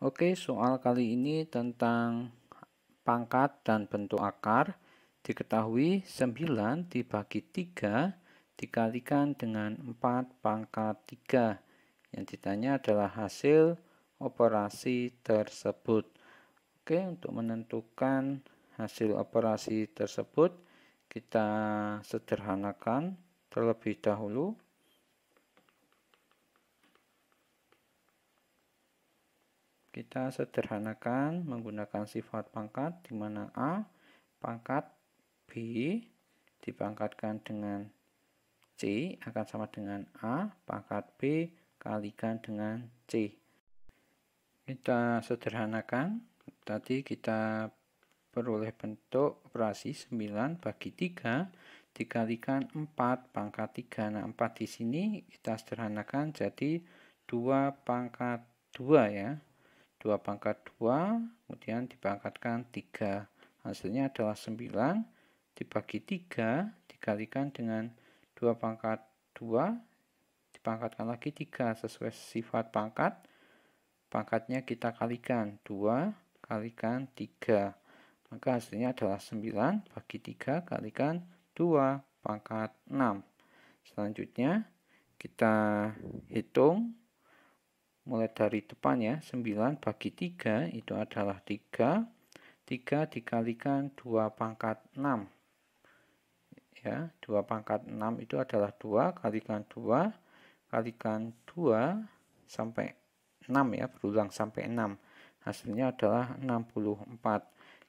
Oke, soal kali ini tentang pangkat dan bentuk akar. Diketahui 9 dibagi 3 dikalikan dengan 4 pangkat 3. Yang ditanya adalah hasil operasi tersebut. Oke, untuk menentukan hasil operasi tersebut, kita sederhanakan terlebih dahulu. Kita sederhanakan menggunakan sifat pangkat di mana A pangkat B dipangkatkan dengan C akan sama dengan A pangkat B kalikan dengan C. Kita sederhanakan, tadi kita peroleh bentuk operasi 9 bagi 3 dikalikan 4 pangkat 3. Nah, 4 di sini kita sederhanakan jadi 2 pangkat 2 ya. 2 pangkat 2, kemudian dipangkatkan 3. Hasilnya adalah 9 dibagi 3, dikalikan dengan 2 pangkat 2, dipangkatkan lagi 3 sesuai sifat pangkat. Pangkatnya kita kalikan 2 kalikan 3. Maka hasilnya adalah 9 bagi 3 kalikan 2 pangkat 6. Selanjutnya kita hitung mulai dari depannya 9 bagi 3 itu adalah 3 3 dikalikan 2 pangkat 6 ya 2 pangkat 6 itu adalah 2 kalikan 2 kalikan 2 sampai 6 ya berulang sampai 6 hasilnya adalah 64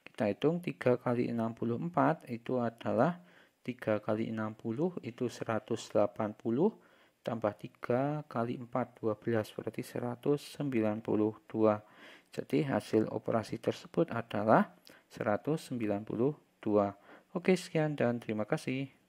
kita hitung 3 kali 64 itu adalah 3 kali 60 itu 180 tambah 3 kali 4 12 berarti 192 jadi hasil operasi tersebut adalah 192 Oke sekian dan terima kasih